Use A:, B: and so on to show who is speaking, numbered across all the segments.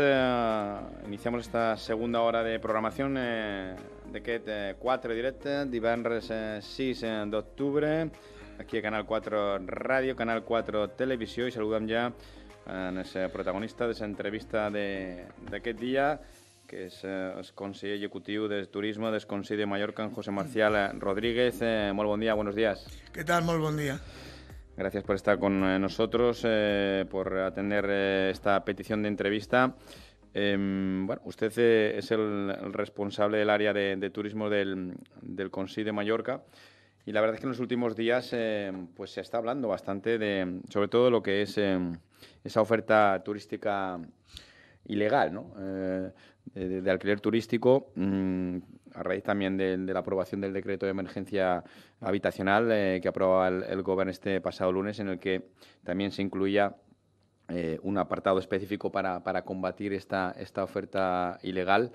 A: Eh, iniciamos esta segunda hora de programación eh, d'aquest eh, 4 directe, divendres eh, 6 d'octubre, aquí a Canal 4 Ràdio, Canal 4 Televisió, i saludem ja en el protagonista de l'entrevista d'aquest dia, que és eh, el conseller executiu de Turisme del Consell de Mallorca, en José Marcial eh, Rodríguez. Eh, molt bon dia, buenos días.
B: Què tal? Molt bon dia.
A: Gracias por estar con eh, nosotros, eh, por atender eh, esta petición de entrevista. Em, bueno, usted es el, responsable del área de, turismo del, del de Mallorca. Y la verdad es que en los últimos días pues se está hablando bastante de, sobre todo, lo que es esa oferta turística ilegal, ¿no? de, alquiler turístico, mm, a raíz también de, la aprobación del decreto de emergencia habitacional eh, que aprobaba el, Gobierno este pasado lunes, en el que también se incluía eh, un apartado específico para, combatir esta, esta oferta ilegal.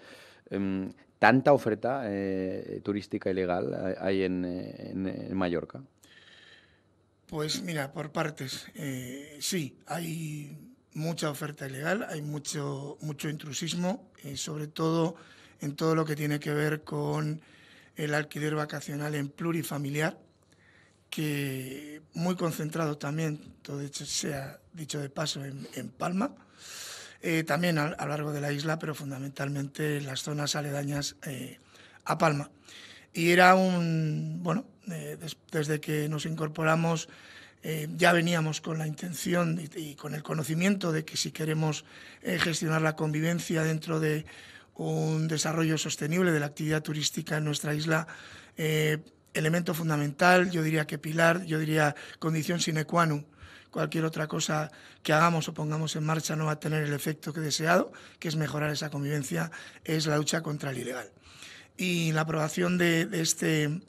A: Em, ¿Tanta oferta eh, turística ilegal hay en, Mallorca?
B: Pues mira, por partes. sí, hay mucha oferta ilegal, hay mucho, mucho intrusismo, sobre todo en todo lo que tiene que ver con el alquiler vacacional en plurifamiliar, que muy concentrado también, todo hecho sea dicho de paso, en, Palma, eh, también a, lo largo de la isla, pero fundamentalmente en las zonas aledañas eh, a Palma. Y era un, bueno, eh, desde que nos incorporamos ya veníamos con la intención y, con el conocimiento de que si queremos gestionar la convivencia dentro de un desarrollo sostenible de la actividad turística en nuestra isla. Eh, elemento fundamental, yo diría que pilar, yo diría condición sine qua non. Cualquier otra cosa que hagamos o pongamos en marcha no va a tener el efecto que deseado, que es mejorar esa convivencia, es la lucha contra el ilegal. Y la aprobación de este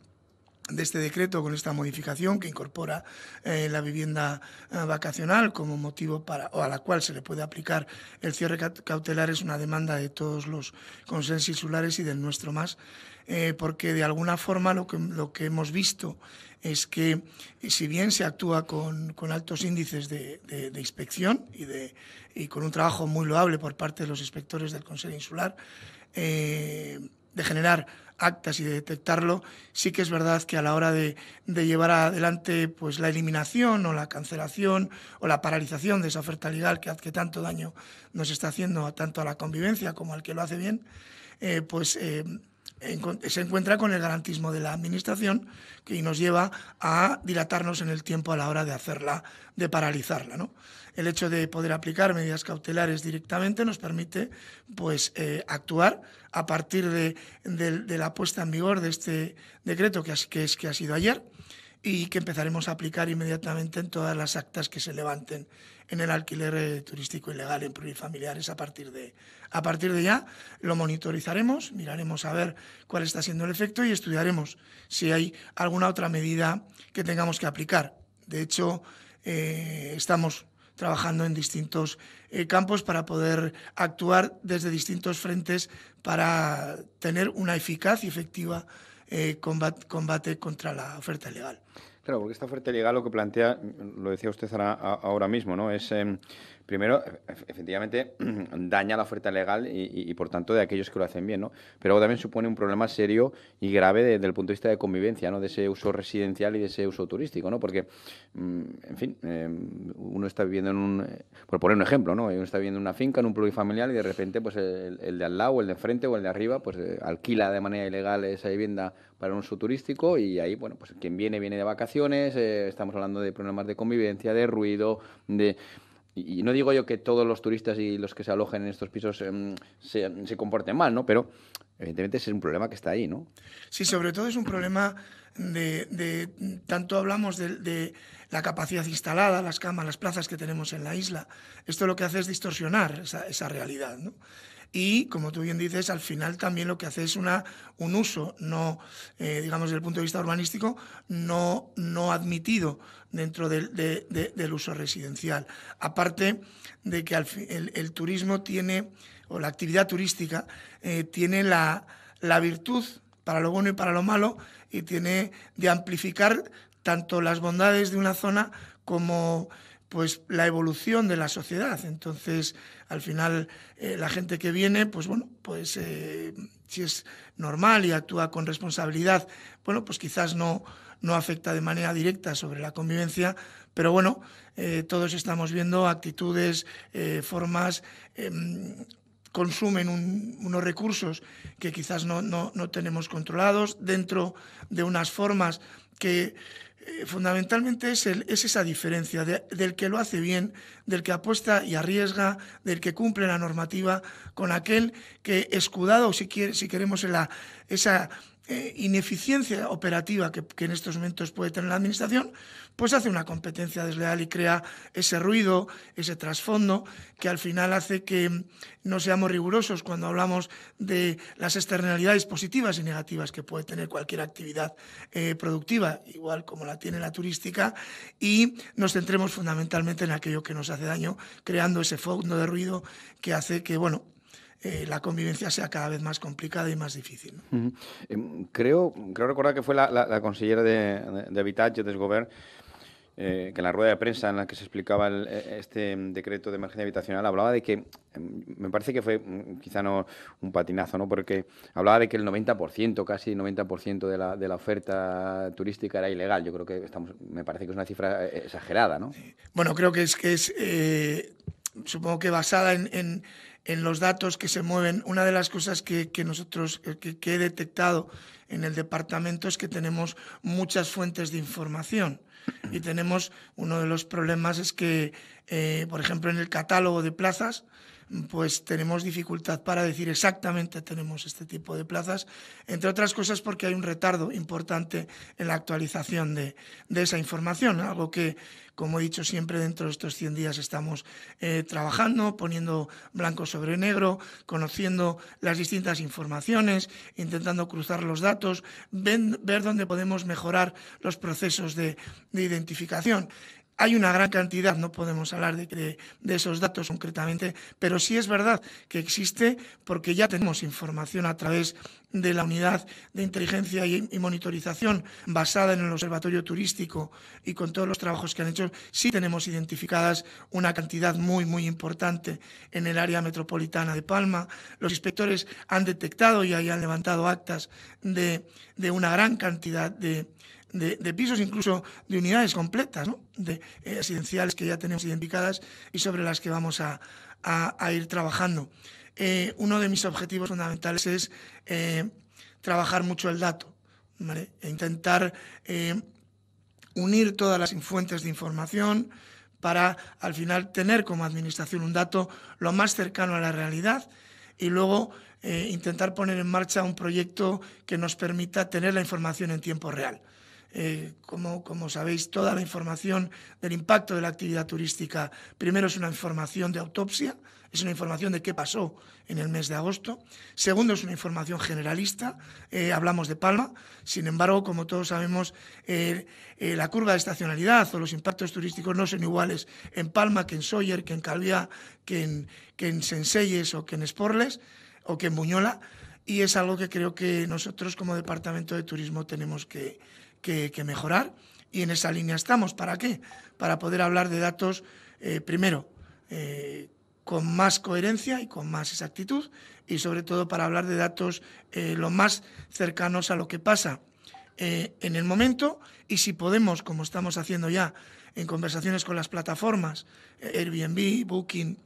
B: de este decreto con esta modificación que incorpora eh, la vivienda eh, vacacional como motivo para o a la cual se le puede aplicar el cierre cautelar es una demanda de todos los insulares y del nuestro más eh, porque de alguna forma lo que, hemos visto es que si bien se actúa con, altos índices de, inspección y, de, y, con un trabajo muy loable por parte de los inspectores del Consejo Insular de generar actas y de detectarlo, sí que es verdad que a la hora de, llevar adelante pues, la eliminación o la cancelación o la paralización de esa fertilidad que, que tanto daño nos está haciendo tanto a la convivencia como al que lo hace bien, eh, pues eh, se encuentra con el garantismo de la Administración que nos lleva a dilatarnos en el tiempo a la hora de hacerla, de paralizarla. El hecho de poder aplicar medidas cautelares directamente nos permite pues, eh, actuar a partir de, la puesta en vigor de este decreto que, es, que ha sido ayer y que empezaremos a aplicar inmediatamente en todas las actas que se levanten en el alquiler eh, turístico ilegal en familiares a partir de a partir de ya lo monitorizaremos, miraremos a ver cuál está siendo el efecto y estudiaremos si hay alguna otra medida que tengamos que aplicar. De hecho, eh, estamos trabajando en distintos eh, campos para poder actuar desde distintos frentes para tener una eficaz y efectiva eh, combate, contra la oferta legal.
A: Claro, porque esta oferta legal lo que plantea, lo decía usted ahora, mismo, ¿no? Es em, primero, efectivamente, daña la oferta legal y, por tanto de aquellos que lo hacen bien, ¿no? Pero también supone un problema serio y grave desde, el punto de vista de convivencia, ¿no? De ese uso residencial y de ese uso turístico, ¿no? Porque, mm, en fin, em, uno está viviendo en un... Eh, por poner un ejemplo, ¿no? Uno está viviendo en una finca, en un familiar y de repente, pues el, de al lado, el de enfrente o el de arriba, pues eh, alquila de manera ilegal esa vivienda para un uso turístico y ahí, bueno, pues quien viene, viene de vacaciones, eh, estamos hablando de problemas de convivencia, de ruido, de y no digo yo que todos los turistas y los que se alojen en estos pisos em, se, comporten mal, ¿no? Pero evidentemente ese es un problema que está ahí, ¿no?
B: Sí, sobre todo es un problema de, tanto hablamos de, la capacidad instalada, las camas, las plazas que tenemos en la isla. Esto lo que hace es distorsionar esa, esa realidad, ¿no? y, como tú bien dices, al final también lo que hace es una, un uso, no, eh, digamos, desde el punto de vista urbanístico, no, no admitido dentro del uso residencial. Aparte de que el, turismo tiene, o la actividad turística, eh, tiene la, la virtud para lo bueno y para lo malo y tiene de amplificar tanto las bondades de una zona como pues la evolución de la sociedad. Entonces, al final, eh, la gente que viene, pues bueno, pues eh, si es normal y actúa con responsabilidad, bueno, pues quizás no, no afecta de manera directa sobre la convivencia, pero bueno, eh, todos estamos viendo actitudes, formas em, consumen unos recursos que quizás no, no, tenemos controlados, dentro de unas formas que eh, fundamentalmente es, esa diferencia del que lo hace bien, del que apuesta y arriesga, del que cumple la normativa, con aquel que escudado, si, si queremos, esa eh, ineficiencia operativa que en estos momentos puede tener la Administración, pues hace una competencia desleal y crea ese ruido, ese trasfondo, que al final hace que no seamos rigurosos cuando hablamos de las externalidades positivas y negativas que puede tener cualquier actividad eh, productiva, igual como la tiene la turística, y nos centremos fundamentalmente en aquello que nos hace daño, creando ese fondo de ruido que hace que, bueno, eh, la convivencia sea cada vez más complicada y más difícil.
A: Em, creo, creo recordar que fue la, la, consellera de, de, Habitat, eh, que en la rueda de prensa en la que se explicaba eh, este mm, decreto de emergencia habitacional hablaba de que, mm, me parece que fue mm, quizá no un patinazo, ¿no? porque hablaba de que el 90%, casi 90% de la, de la oferta turística era ilegal. Yo creo que estamos, me parece que es una cifra eh, exagerada. ¿no?
B: Bueno, creo que es, que es supongo que basada en en los datos que se mueven, una de las cosas que, nosotros eh, que, he detectado en el departamento es que tenemos muchas fuentes de información y tenemos uno de los problemas es que, eh, por ejemplo, en el catálogo de plazas pues tenemos dificultad para decir exactamente tenemos este tipo de plazas, entre otras cosas porque hay un retardo importante en la actualización de, esa información, algo que, como he dicho siempre, dentro de estos 100 días estamos eh, trabajando, poniendo blanco sobre negro, conociendo las distintas informaciones, intentando cruzar los datos, ver dónde podemos mejorar los procesos de, de identificación. Hay una gran cantidad, no podemos hablar de, esos datos concretamente, pero sí es verdad que existe porque ya tenemos información a través de la unidad de inteligencia y, monitorización basada en el observatorio turístico y con todos los trabajos que han hecho, sí tenemos identificadas una cantidad muy, muy importante en el área metropolitana de Palma. Los inspectores han detectado y ahí han levantado actas de una gran cantidad de, de, pisos, incluso de unidades completas, de residenciales eh, que ya tenemos identificadas y sobre las que vamos a, ir trabajando. Eh, uno de mis objetivos fundamentales es eh, trabajar mucho el dato, e intentar unir todas las fuentes de información para al final tener como administración un dato lo más cercano a la realidad y luego intentar poner en marcha un proyecto que nos permita tener la información en tiempo real. Eh, como, como sabéis, toda la información del impacto de la actividad turística. Primero es una información de autopsia, es una información de qué pasó en el mes de agosto. Segundo, es una información generalista, eh, hablamos de Palma. Sin embargo, como todos sabemos, eh, la curva de estacionalidad o los impactos turísticos no son iguales en Palma que en Sawyer, que en Calviá, que en, que en o que en Esporles o que en Buñola. Y es algo que creo que nosotros como Departamento de Turismo tenemos que, que, mejorar y en esa línea estamos. ¿Para qué? Para poder hablar de datos, eh, primero, eh, con más coherencia y con más exactitud y sobre todo para hablar de datos eh, lo más cercanos a lo que pasa en el momento y si podemos, como estamos haciendo ya en conversaciones con las plataformas Airbnb, Booking,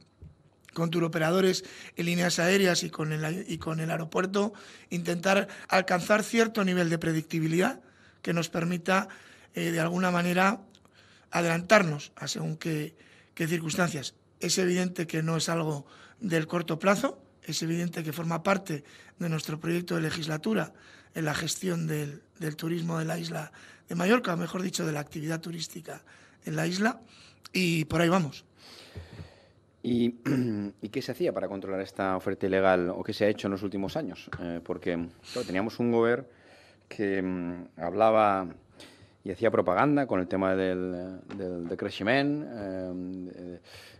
B: con turoperadores en líneas aéreas y con, y con el aeropuerto, intentar alcanzar cierto nivel de predictibilidad que nos permita eh, de alguna manera adelantarnos a según qué, circunstancias. Es evidente que no es algo del corto plazo, es evidente que forma parte de nuestro proyecto de legislatura en la gestión del, turismo de la isla de Mallorca, o mejor dicho, de la actividad turística en la isla, y por ahí vamos.
A: ¿Y, qué se hacía para controlar esta oferta ilegal o qué se ha hecho en los últimos años? Eh, porque teníamos un gobierno que mm, hablaba y hacía propaganda con el tema del, del, eh,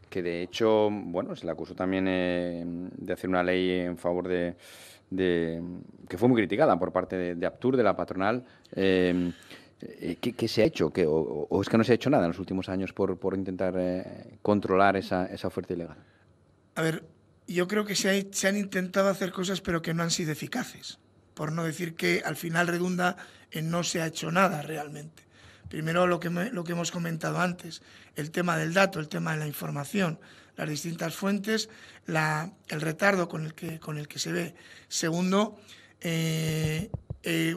A: que de hecho, bueno, se le acusó también eh, de hacer una ley en favor de, que fue muy criticada por parte de, Aptur, de la patronal. Eh, ¿qué, se ha hecho? o, es que no se ha hecho nada en los últimos años por, por intentar controlar esa, esa oferta ilegal?
B: A ver, yo creo que se han intentado hacer cosas pero que no han sido eficaces por no decir que al final redunda en no se ha hecho nada realmente. Primero lo que, lo que hemos comentado antes, el tema del dato, el tema de la información, las distintas fuentes, el retardo con el, que, con el que se ve. Segundo, eh, eh,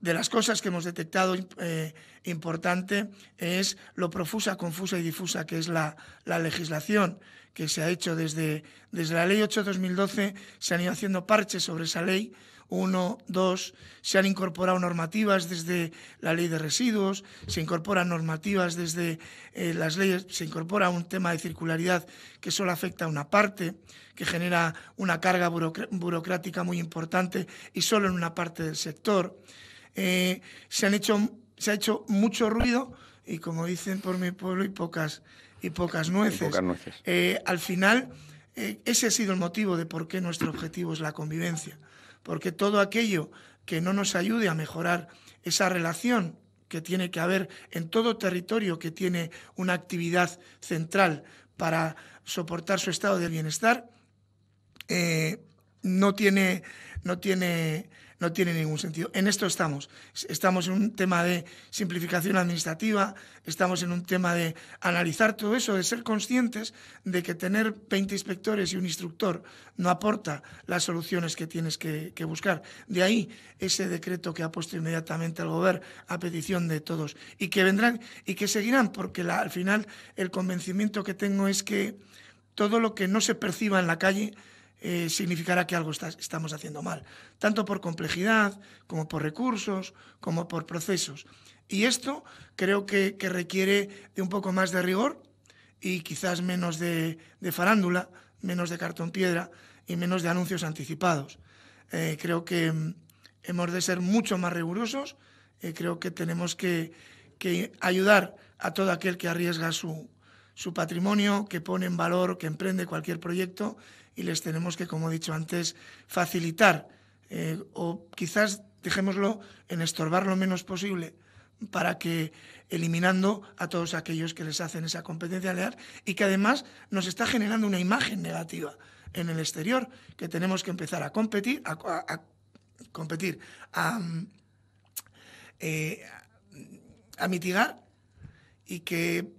B: de las cosas que hemos detectado eh, importante es lo profusa, confusa y difusa que es la, legislación que se ha hecho desde, desde la Ley 8-2012, se han ido haciendo parches sobre esa ley uno, dos, se han incorporado normativas desde la ley de residuos, se incorporan normativas desde eh, las leyes, se incorpora un tema de circularidad que solo afecta a una parte, que genera una carga burocrática muy importante y solo en una parte del sector. Eh, se, han hecho, se ha hecho mucho ruido y como dicen por mi pueblo, y pocas, y pocas nueces. Eh, al final, ese ha sido el motivo de por qué nuestro objetivo es la convivencia porque todo aquello que no nos ayude a mejorar esa relación que tiene que haber en todo territorio que tiene una actividad central para soportar su estado de bienestar, eh, no tiene, no tiene, no tiene ningún sentido. En esto estamos. Estamos en un tema de simplificación administrativa, estamos en un tema de analizar todo eso, de ser conscientes de que tener 20 inspectores y un instructor no aporta las soluciones que tienes que, buscar. De ahí ese decreto que ha puesto inmediatamente el gobierno a petición de todos y que vendrán y que seguirán, porque al final el convencimiento que tengo es que todo lo que no se perciba en la calle eh, significará que algo estamos haciendo mal, tanto por complejidad, como por recursos, como por procesos. Y esto creo que, requiere de un poco más de rigor y quizás menos de, farándula, menos de cartón piedra y menos de anuncios anticipados. Eh, creo que mm, hemos de ser mucho más rigurosos, eh, creo que tenemos que, ayudar a todo aquel que arriesga su patrimonio, que pone en valor, que emprende cualquier proyecto y les tenemos que, como he dicho antes, facilitar eh, o quizás dejémoslo en estorbar lo menos posible para que eliminando a todos aquellos que les hacen esa competencia leal y que además nos está generando una imagen negativa en el exterior, que tenemos que empezar a competir, a, competir, eh, a mitigar y que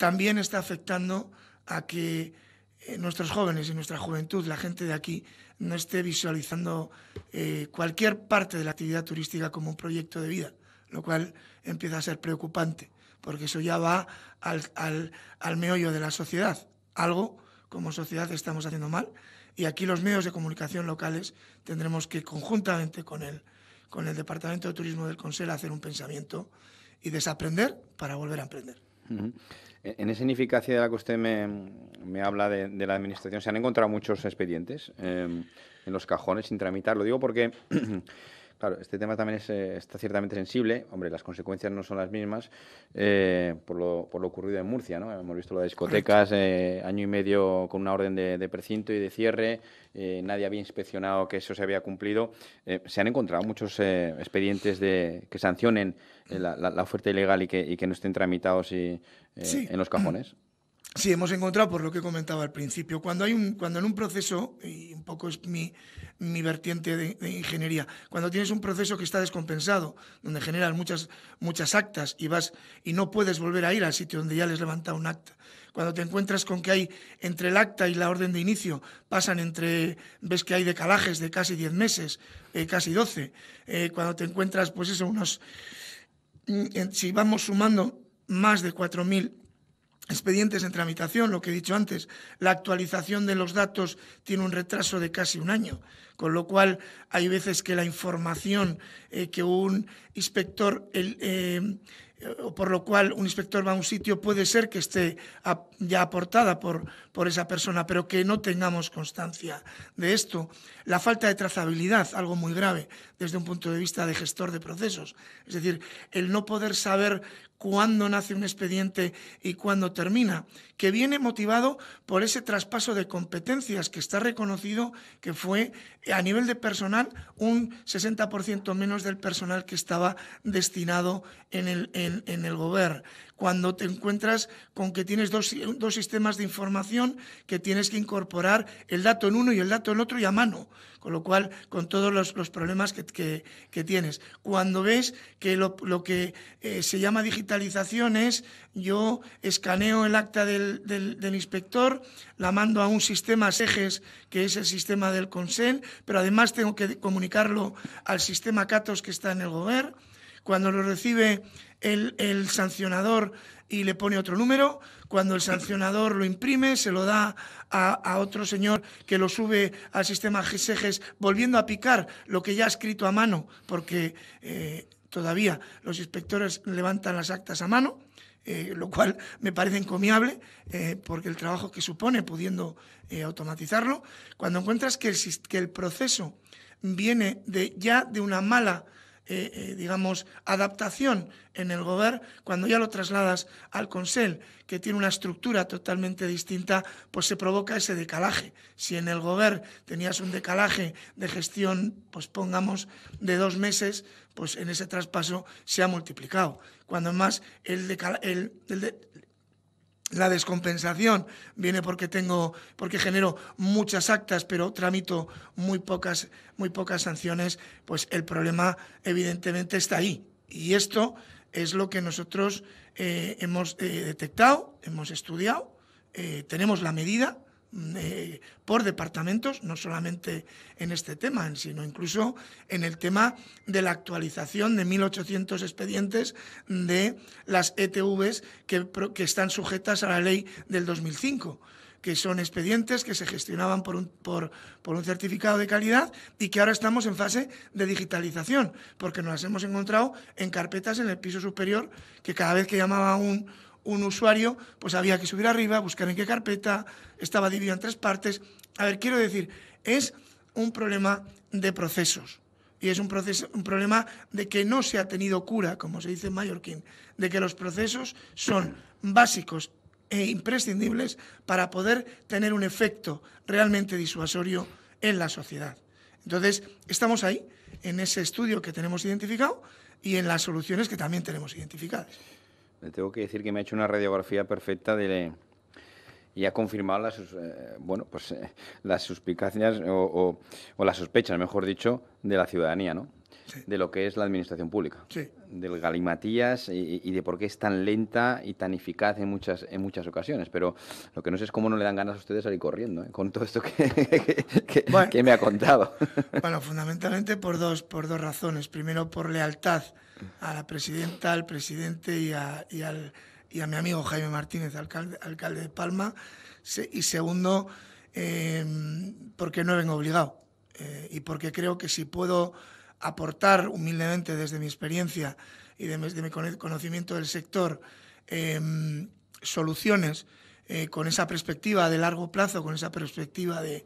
B: también está afectando a que eh, nuestros jóvenes y nuestra juventud, la gente de aquí, no esté visualizando eh, cualquier parte de la actividad turística como un proyecto de vida, lo cual empieza a ser preocupante, porque eso ya va al, al, meollo de la sociedad. Algo como sociedad estamos haciendo mal y aquí los medios de comunicación locales tendremos que conjuntamente con el, con el Departamento de Turismo del Consell hacer un pensamiento y desaprender para volver a emprender.
A: En esa ineficacia de la que usted me, habla de, la administración, se han encontrado muchos expedientes em, en los cajones sin tramitar. Lo digo porque Claro, este tema también eh, está ciertamente sensible. Hombre, las consecuencias no son las mismas eh, por, lo, ocurrido en Murcia. ¿no? Hemos visto las discotecas, eh, año y medio con una orden de, precinto y de cierre. nadie había inspeccionado que eso se había cumplido. se han encontrado muchos expedientes de, que sancionen la, oferta ilegal y que, no estén tramitados en los cajones.
B: Sí, hemos encontrado, por lo que comentaba al principio, cuando, hay un, cuando en un proceso, y un poco es mi, vertiente de, ingeniería, cuando tienes un proceso que está descompensado, donde generas muchas, muchas actas y, vas, y no puedes volver a ir al sitio donde ya les levanta un acta, cuando te encuentras con que hay entre el acta y la orden de inicio, pasan entre, ves que hay decalajes de casi 10 meses, eh, casi 12, eh, cuando te encuentras, pues eso, unos, mm, si vamos sumando más de 4.000 expedientes en tramitación, lo que he dicho antes, la actualización de los datos tiene un retraso de casi un año, con lo cual hay veces que la información eh, que un inspector, eh, por lo cual un inspector va a un sitio, puede ser que esté ya aportada por, por esa persona, pero que no tengamos constancia de esto. La falta de trazabilidad, algo muy grave desde un punto de vista de gestor de procesos. Es decir, el no poder saber cuándo nace un expediente y cuándo termina, que viene motivado por ese traspaso de competencias que está reconocido que fue a nivel de personal un 60% menos del personal que estaba destinado en el, en, el gobierno cuando te encuentras con que tienes dos, sistemas de información que tienes que incorporar el dato en uno y el dato en otro y a mano, con lo cual, con todos los, problemas que, tienes. Cuando ves que lo, que eh, se llama digitalización es yo escaneo el acta del, inspector, la mando a un sistema SEGES, que es el sistema del CONSEN, pero además tengo que comunicarlo al sistema CATOS que está en el gobierno. Cuando lo recibe el, sancionador y le pone otro número. Cuando el sancionador lo imprime, se lo da a, otro señor que lo sube al sistema GSEGES, volviendo a picar lo que ya ha escrito a mano, porque eh, todavía los inspectores levantan las actas a mano. Eh, lo cual me parece encomiable eh, porque el trabajo que supone pudiendo automatizarlo, cuando encuentras que el, que el proceso viene de, ya de una mala eh, eh, digamos, adaptación en el Gober, cuando ya lo trasladas al Consel, que tiene una estructura totalmente distinta, pues se provoca ese decalaje. Si en el Gober tenías un decalaje de gestión, pues pongamos, de dos meses, pues en ese traspaso se ha multiplicado. Cuando más el, decalaje… La descompensación viene porque tengo, porque genero muchas actas, pero tramito muy pocas, muy pocas sanciones. Pues el problema, evidentemente, está ahí. Y esto es lo que nosotros eh, hemos eh, detectado, hemos estudiado, eh, tenemos la medida Mm, eh, por departamentos, no solamente en este tema, sino incluso en el tema de la actualización de 1.800 expedientes de las ETVs que, están sujetas a la ley del 2005 que son expedientes que se gestionaban por un, por un, certificado de calidad y que ahora estamos en fase de digitalización, porque nos las hemos encontrado en carpetas en el piso superior, que cada vez que llamaba un, un usuario, pues había que subir arriba, buscar en qué carpeta, estaba dividido en tres partes. A ver, quiero decir, es un problema de procesos. Y es un, proceso, un problema de que no se ha tenido cura, como se dice en Mallorquín, de que los procesos son básicos e imprescindibles para poder tener un efecto realmente disuasorio en la sociedad. Entonces, estamos ahí, en ese estudio que tenemos identificado y en las soluciones que también tenemos identificadas
A: tengo que decir que me ha hecho una radiografía perfecta de, y ha confirmado las, eh, bueno, pues, eh, suspicacias o, o las sospechas, mejor dicho, de la ciudadanía, ¿no? de lo que es la administración pública, del galimatías y, de por qué es tan lenta y tan eficaz en muchas, en muchas ocasiones. Pero lo que no sé es cómo no le dan ganas a ustedes salir corriendo ¿eh? con todo esto que, que, me ha contado.
B: Bueno, fundamentalmente por dos, por dos razones. Primero, por lealtad a la presidenta, al presidente y a, y al, y a mi amigo Jaime Martínez, alcalde, alcalde de Palma. y segundo, eh, porque no vengo obligado eh, y porque creo que si puedo aportar humildemente desde mi experiencia y desde mi conocimiento del sector em, soluciones eh, con esa perspectiva de largo plazo, con esa perspectiva de,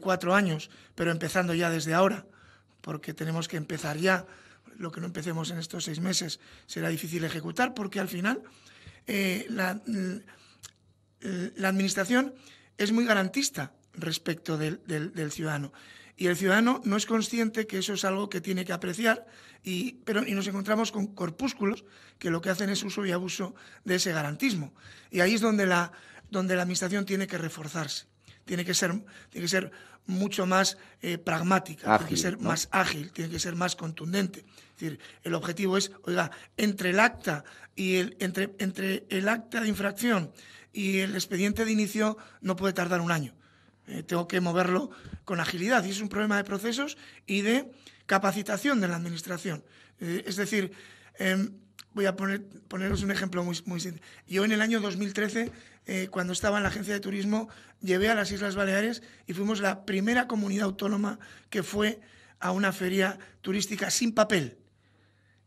B: cuatro años, pero empezando ya desde ahora, porque tenemos que empezar ya. Lo que no empecemos en estos seis meses será difícil ejecutar, porque al final eh, la, Administración es muy garantista respecto del, ciudadano. Y el ciudadano no es consciente que eso es algo que tiene que apreciar, y, pero, y nos encontramos con corpúsculos que lo que hacen es uso y abuso de ese garantismo. Y ahí es donde la, donde la Administración tiene que reforzarse, tiene que ser, tiene que ser mucho más eh, pragmática, tiene que ser más ágil, tiene que ser más contundente. Es decir, el objetivo es, oiga, entre el acta y el, entre, entre el acta de infracción y el expediente de inicio no puede tardar un año eh, tengo que moverlo con agilidad y es un problema de procesos y de capacitación de la administración. Eh, es decir, em, voy a poneros un ejemplo muy, muy Yo en el año 2013, eh, cuando estaba en la agencia de turismo, llevé a las Islas Baleares y fuimos la primera comunidad autónoma que fue a una feria turística sin papel,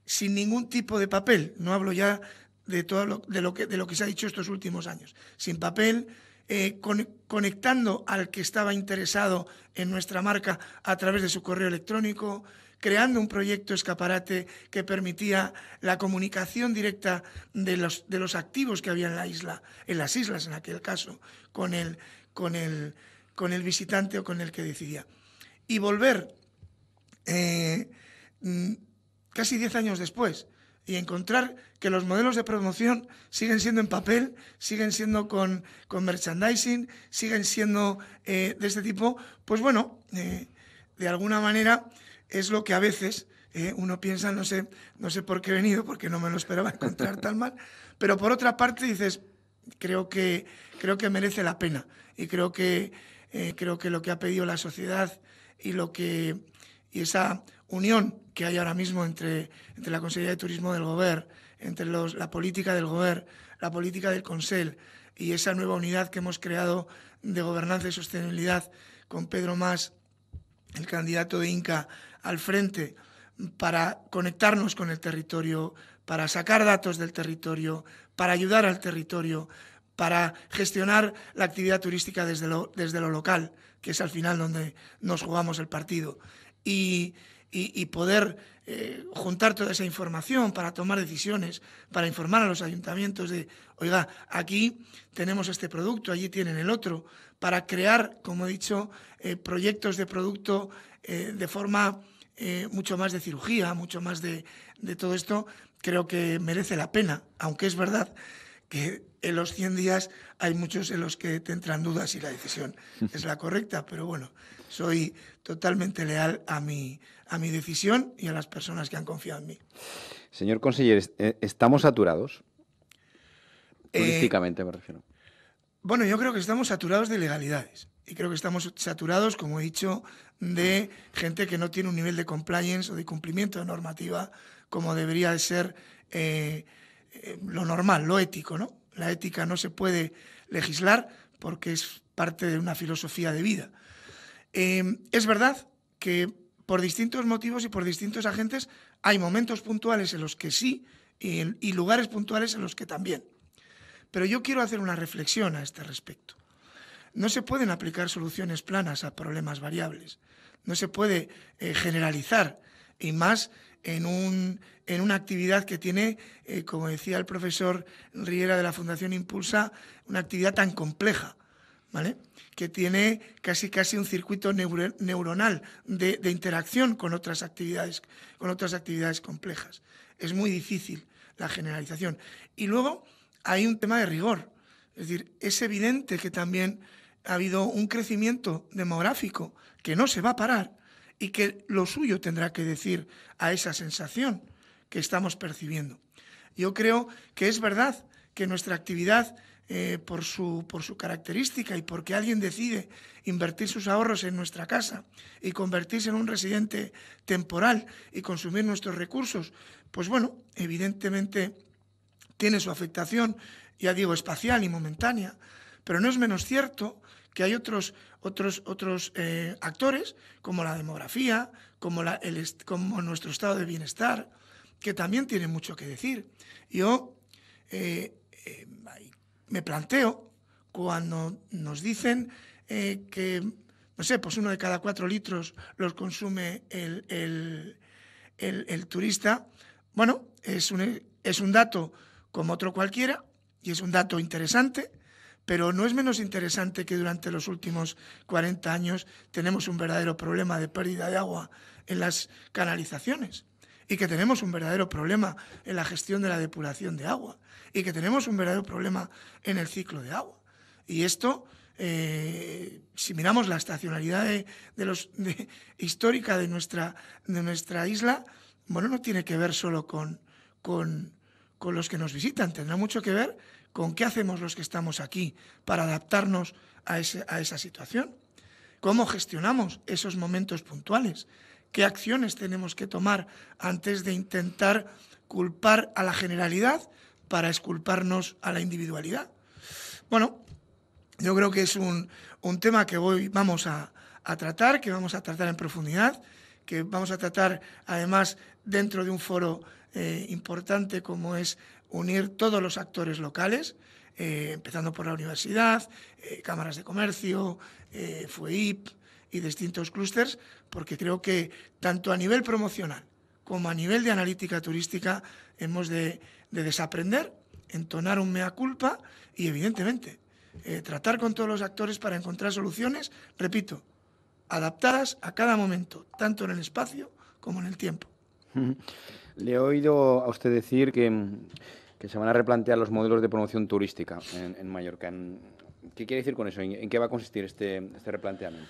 B: sin ningún tipo de papel. No hablo ya de todo de lo, que, de lo que se ha dicho estos últimos años. Sin papel, eh, conectando al que estaba interesado en nuestra marca a través de su correo electrónico, creando un proyecto escaparate que permitía la comunicación directa de los, activos que había en la isla, en las islas en aquel caso, con el, con el, visitante o con el que decidía. Y volver eh, mm, casi diez años después, y encontrar que los modelos de promoción siguen siendo en papel, siguen siendo con, merchandising, siguen siendo eh, de este tipo, pues bueno, eh, de alguna manera es lo que a veces eh, uno piensa, no sé, no sé por qué he venido, porque no me lo esperaba encontrar tan mal, pero por otra parte dices, creo que, creo que merece la pena y creo que, creo que lo que ha pedido la sociedad y lo que y esa unión que hay ahora mismo entre, entre la Consejería de Turismo del Gobierno, entre la política del Gobierno, la política del Consell y esa nueva unidad que hemos creado de gobernanza y sostenibilidad con Pedro Más, el candidato de Inca, al frente para conectarnos con el territorio, para sacar datos del territorio, para ayudar al territorio, para gestionar la actividad turística desde desde lo local, que es al final donde nos jugamos el partido y, poder eh, juntar toda esa información para tomar decisiones, para informar a los ayuntamientos de, oiga, aquí tenemos este producto, allí tienen el otro, para crear, como he dicho, eh, proyectos de producto eh, de forma mucho más de cirugía, mucho más de, de todo esto, creo que merece la pena, aunque es verdad que en los 100 días hay muchos en los que te entran dudas si la decisión es la correcta, pero bueno, soy totalmente leal a mi, decisión y a las personas que han confiado en mí.
A: Señor conseller, eh, ¿estamos saturados?
B: Políticamente, eh, me refiero. Bueno, yo creo que estamos saturados de legalidades y creo que estamos saturados, como he dicho, de gente que no tiene un nivel de compliance o de cumplimiento de normativa como debería de ser eh, lo normal, lo ético, La ética no se puede legislar porque es parte de una filosofía de vida. Em, es verdad que por distintos motivos y por distintos agentes hay momentos puntuales en los que sí y, lugares puntuales en los que también. Pero yo quiero hacer una reflexión a este respecto. No se pueden aplicar soluciones planas a problemas variables. No se puede eh, generalizar y más en, una actividad que tiene, eh, como decía el profesor Riera de la Fundación Impulsa, una actividad tan compleja que tiene casi casi un circuito neuronal de, de, interacción con otras actividades, con otras actividades complejas. Es muy difícil la generalización. Y luego hay un tema de rigor. Es decir, es evidente que también ha habido un crecimiento demográfico que no se va a parar y que lo suyo tendrá que decir a esa sensación que estamos percibiendo. Yo creo que es verdad que nuestra actividad eh, por, su, por su característica y porque alguien decide invertir sus ahorros en nuestra casa y convertirse en un residente temporal y consumir nuestros recursos, pues bueno, evidentemente tiene su afectación, ya digo, espacial y momentánea, pero no es menos cierto que hay otros, otros, otros eh, actores, como la demografía, como, la, el, como nuestro estado de bienestar, que también tienen mucho que decir. Yo, eh, eh me planteo cuando nos dicen eh, que, no sé, pues uno de cada cuatro litros los consume el, turista, bueno, es un, es un dato como otro cualquiera y es un dato interesante, pero no es menos interesante que durante los últimos 40 años tenemos un verdadero problema de pérdida de agua en las canalizaciones y que tenemos un verdadero problema en la gestión de la depuración de agua y que tenemos un verdadero problema en el ciclo de agua. Y esto, eh, si miramos la estacionalidad de, los, histórica de nuestra, de nuestra isla, bueno, no tiene que ver solo con, los que nos visitan, tendrá mucho que ver con qué hacemos los que estamos aquí para adaptarnos a, a esa situación, cómo gestionamos esos momentos puntuales, qué acciones tenemos que tomar antes de intentar culpar a la generalidad para esculparnos a la individualidad. Bueno, yo creo que es un, tema que hoy vamos a, tratar, que vamos a tratar en profundidad, que vamos a tratar además dentro de un foro eh, importante como es unir todos los actores locales, eh, empezando por la universidad, eh, cámaras de comercio, FUEIP, y distintos clústeres, porque creo que tanto a nivel promocional como a nivel de analítica turística hemos de, desaprender, entonar un mea culpa y, evidentemente, eh, tratar con todos los actores para encontrar soluciones, repito, adaptadas a cada momento, tanto en el espacio como en el tiempo.
A: Le he oído a usted decir que, se van a replantear los modelos de promoción turística en, Mallorca. ¿Qué quiere decir con eso? ¿En, qué va a consistir este, este replanteamiento?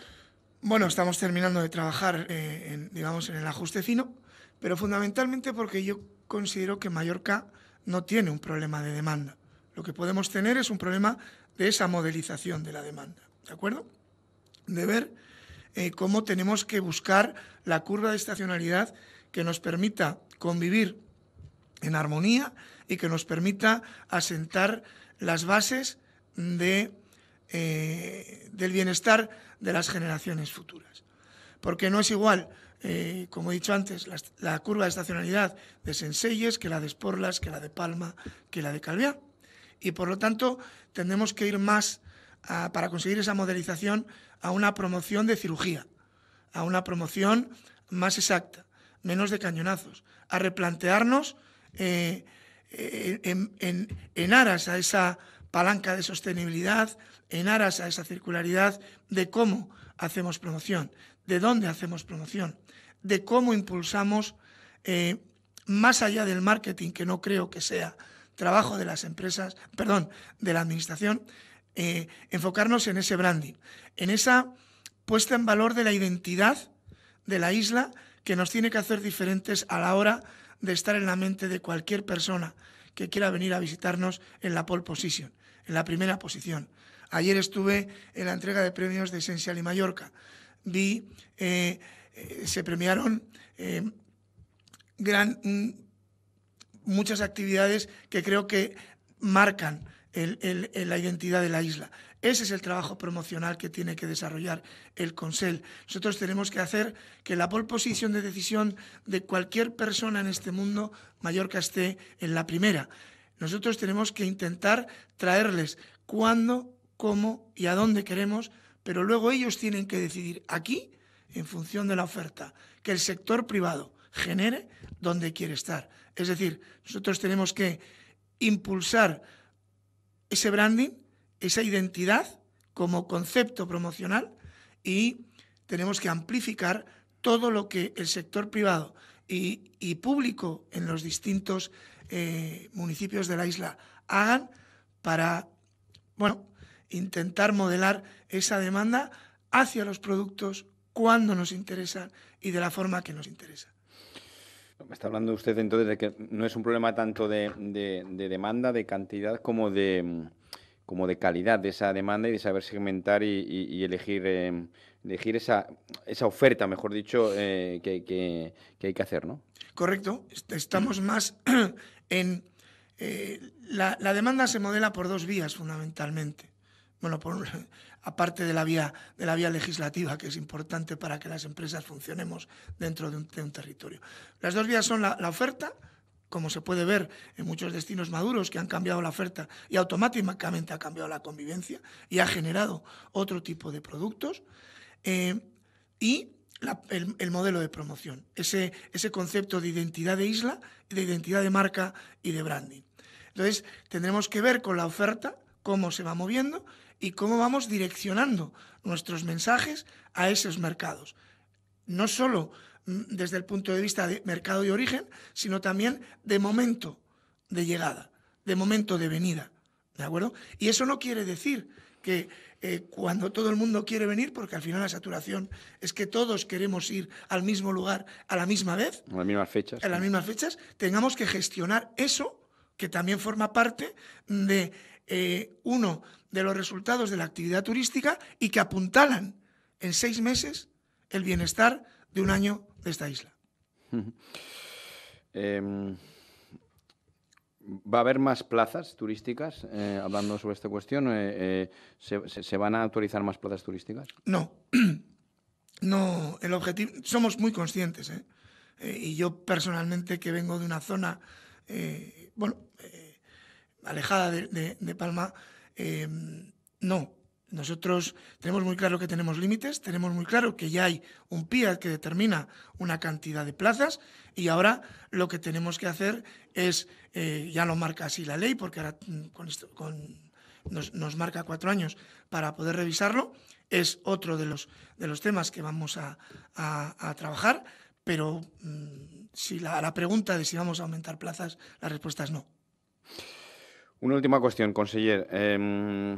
B: Bueno, estamos terminando de trabajar, eh, en, digamos, en el ajustecino, pero fundamentalmente porque yo considero que Mallorca no tiene un problema de demanda. Lo que podemos tener es un problema de esa modelización de la demanda, ¿de acuerdo? De ver eh, cómo tenemos que buscar la curva de estacionalidad que nos permita convivir en armonía y que nos permita asentar las bases de eh, del bienestar de las generaciones futuras. Porque no es igual, eh, como he dicho antes, la, curva de estacionalidad de Senseyes que la de Esporlas, que la de Palma, que la de Calviá. Y por lo tanto, tendremos que ir más, para conseguir esa modelización, a una promoción de cirugía, a una promoción más exacta, menos de cañonazos, a replantearnos eh, en, en aras a esa palanca de sostenibilidad en aras a esa circularidad de cómo hacemos promoción, de dónde hacemos promoción, de cómo impulsamos eh, más allá del marketing, que no creo que sea trabajo de las empresas, perdón, de la administración, eh, enfocarnos en ese branding, en esa puesta en valor de la identidad de la isla que nos tiene que hacer diferentes a la hora de estar en la mente de cualquier persona que quiera venir a visitarnos en la pole position en la primera posición. Ayer estuve en la entrega de premios de Esencial y Mallorca. Vi, eh, eh, se premiaron eh, gran, mm, muchas actividades que creo que marcan la identidad de la isla. Ese es el trabajo promocional que tiene que desarrollar el Consell. Nosotros tenemos que hacer que la pole posición de decisión de cualquier persona en este mundo, Mallorca esté en la primera. Nosotros tenemos que intentar traerles cuándo, cómo y a dónde queremos, pero luego ellos tienen que decidir aquí en función de la oferta que el sector privado genere donde quiere estar. Es decir, nosotros tenemos que impulsar ese branding, esa identidad como concepto promocional y tenemos que amplificar todo lo que el sector privado y, y público en los distintos eh, municipios de la isla hagan para, bueno, intentar modelar esa demanda hacia los productos cuando nos interesan y de la forma que nos interesa.
A: Me está hablando usted entonces de que no es un problema tanto de demanda, de cantidad, como de, como de calidad de esa demanda y de saber segmentar y, elegir, em, elegir esa, esa, oferta, mejor dicho, eh, que, hay que hacer, ¿no?
B: Correcto. Estamos más en... Eh, la, demanda se modela por dos vías fundamentalmente. Bueno, por, aparte de la, vía, de la vía legislativa, que es importante para que las empresas funcionemos dentro de un, territorio. Las dos vías son la oferta, como se puede ver en muchos destinos maduros que han cambiado la oferta y automáticamente ha cambiado la convivencia y ha generado otro tipo de productos. Eh, y el, modelo de promoción, ese, ese concepto de identidad de isla, de identidad de marca y de branding. Entonces, tendremos que ver con la oferta cómo se va moviendo y cómo vamos direccionando nuestros mensajes a esos mercados. No solo Mm, desde el punto de vista de mercado de origen, sino también de momento de llegada, de momento de venida. ¿De acuerdo? Y eso no quiere decir que eh, cuando todo el mundo quiere venir, porque al final la saturación es que todos queremos ir al mismo lugar a la misma vez,
A: a las mismas fechas, en las
B: mismas fechas, tengamos que gestionar eso que también forma parte de eh, uno de los resultados de la actividad turística y que apuntalan en seis meses el bienestar de un año de esta isla.
A: Em, ¿Va a haber más plazas turísticas eh, hablando sobre esta cuestión? Eh, eh, ¿se, van a actualizar más plazas turísticas?
B: No. No, el objetivo. Somos muy conscientes, y yo personalmente, que vengo de una zona, bueno, alejada de, de Palma, no, nosotros tenemos muy claro que tenemos límites, tenemos muy claro que ya hay un PIA que determina una cantidad de plazas y ahora lo que tenemos que hacer es, eh, ya lo marca así la ley, porque ahora mm, con esto, nos, marca cuatro años para poder revisarlo, es otro de los, de los temas que vamos a, trabajar, pero mm, si la, pregunta de si vamos a aumentar plazas, la respuesta es no.
A: Una última cuestión, conseller. Em,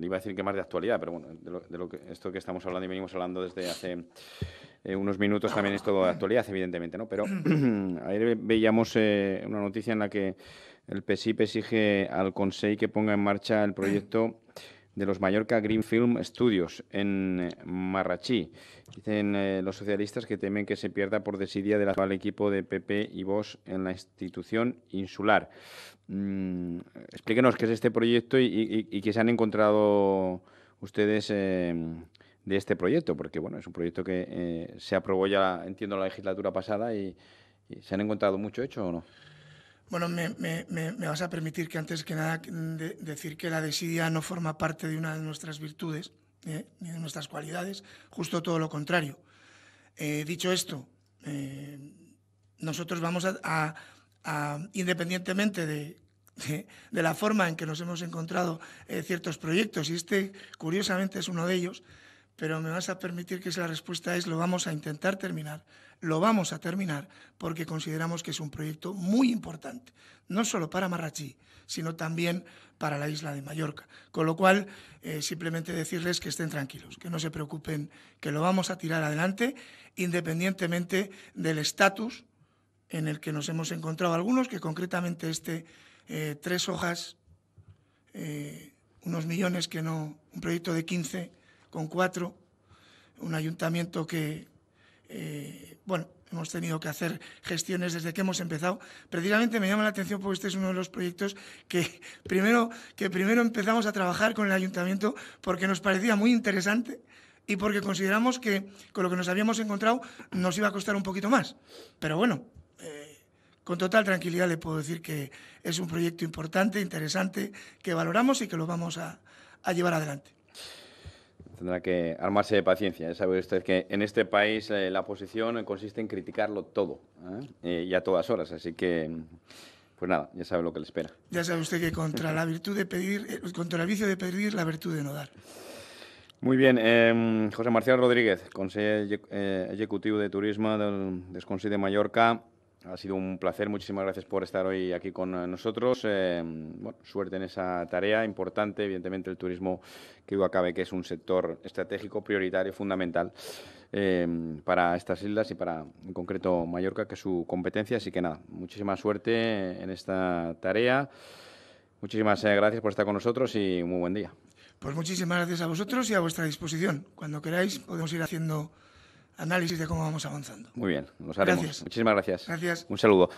A: iba a decir que más de actualidad, pero bueno, de, lo, que, esto que estamos hablando y venimos hablando desde hace eh, unos minutos también es todo de actualidad, evidentemente, ¿no? Pero ayer veíamos eh, una noticia en la que el PSIP exige al Consejo que ponga en marcha el proyecto de los Mallorca Green Film Studios en eh, Marrachí. Dicen eh, los socialistas que temen que se pierda por desidia del actual equipo de PP y Vos en la institución insular. Mm, explíquenos qué es este proyecto y, qué se han encontrado ustedes eh, de este proyecto, porque bueno, es un proyecto que se aprobó ya, entiendo, la legislatura pasada y, y ¿se han encontrado mucho hecho o no?
B: Bueno, me, vas a permitir que antes que nada decir que la desidia no forma parte de una de nuestras virtudes eh, ni de nuestras cualidades, justo todo lo contrario. Eh, dicho esto, eh, nosotros vamos a, independientemente de, la forma en que nos hemos encontrado ciertos proyectos, y este curiosamente es uno de ellos, pero me vas a permitir que si la respuesta es lo vamos a intentar terminar, lo vamos a terminar porque consideramos que es un proyecto muy importante, no solo para Marrachí, sino también para la isla de Mallorca. Con lo cual, eh, simplemente decirles que estén tranquilos, que no se preocupen, que lo vamos a tirar adelante independientemente del estatus en el que nos hemos encontrado algunos, que concretamente este eh, tres hojas, eh, unos millones que no, un proyecto de 15 con cuatro, un ayuntamiento que, eh, bueno, hemos tenido que hacer gestiones desde que hemos empezado. Precisamente me llama la atención porque este es uno de los proyectos que primero, que primero empezamos a trabajar con el ayuntamiento porque nos parecía muy interesante y porque consideramos que con lo que nos habíamos encontrado nos iba a costar un poquito más. Pero bueno, eh, con total tranquilidad le puedo decir que es un proyecto importante, interesante, que valoramos y que lo vamos a llevar adelante.
A: Tendrá que armarse de paciencia. Ya sabe usted que en este país eh, la posición consiste en criticarlo todo ¿eh? Eh, y a todas horas. Así que, pues nada, ya sabe lo que le espera.
B: Ya sabe usted que contra la virtud de pedir, contra el vicio de pedir, la virtud de no dar.
A: Muy bien, em, José Marcial Rodríguez, consejero ejecutivo de Turismo del Consejo de Mallorca. Ha sido un placer, muchísimas gracias por estar hoy aquí con eh, nosotros. Eh, bueno, suerte en esa tarea importante, evidentemente el turismo que yo acabe que es un sector estratégico, prioritario, fundamental eh, para estas islas y para en concreto Mallorca, que es su competencia. Así que nada, muchísima suerte en esta tarea. Muchísimas gracias por estar con nosotros y muy buen día.
B: Pues muchísimas gracias a vosotros y a vuestra disposición. Cuando queráis podemos ir haciendo análisis de cómo vamos avanzando. Muy bien, nos haremos. Gracias.
A: Muchísimas gracias. Gracias. Un saludo.